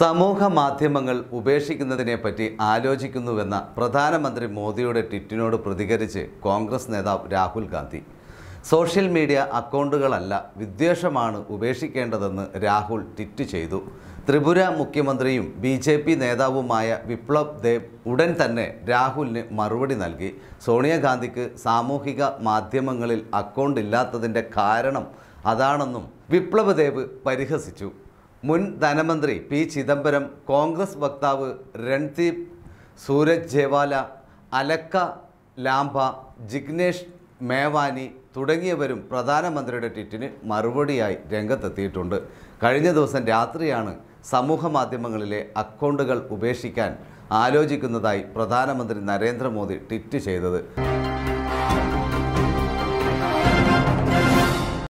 സമൂഹ മാധ്യമങ്ങൾ ഉപേക്ഷിക്കുന്നതിനെ പറ്റി ആലോചിക്കുന്നുവെന്ന പ്രധാനമന്ത്രി മോദിയുടെ ട്വിറ്റിനോട് പ്രതികരിച്ച് കോൺഗ്രസ് നേതാവ് രാഹുൽ ഗാന്ധി സോഷ്യൽ മീഡിയ അക്കൗണ്ടുകളല്ല വിദ്വേഷമാണ് ഉപേക്ഷിക്കേണ്ടതെന്ന് രാഹുൽ ട്വിറ്റ് ചെയ്തു ത്രിപുര മുഖ്യമന്ത്രിയും ബി ജെ പി നേതാവുമായ വിപ്ലവ് ദേവ് ഉടൻ തന്നെ രാഹുലിന് മറുപടി നൽകി സോണിയാഗാന്ധിക്ക് സാമൂഹിക മാധ്യമങ്ങളിൽ അക്കൗണ്ട് ഇല്ലാത്തതിൻ്റെ കാരണം അതാണെന്നും വിപ്ലവ് ദേവ് പരിഹസിച്ചു മുൻ ധനമന്ത്രി പി ചിദംബരം കോൺഗ്രസ് വക്താവ് രൺദീപ് സൂരജ് ജേവാല അലക്ക ലാംബ ജിഗ്നേഷ് മേവാനി തുടങ്ങിയവരും പ്രധാനമന്ത്രിയുടെ ട്വീറ്റിന് മറുപടിയായി രംഗത്തെത്തിയിട്ടുണ്ട് കഴിഞ്ഞ ദിവസം രാത്രിയാണ് സമൂഹ മാധ്യമങ്ങളിലെ അക്കൗണ്ടുകൾ ഉപേക്ഷിക്കാൻ ആലോചിക്കുന്നതായി പ്രധാനമന്ത്രി നരേന്ദ്രമോദി ട്വീറ്റ് ചെയ്തത്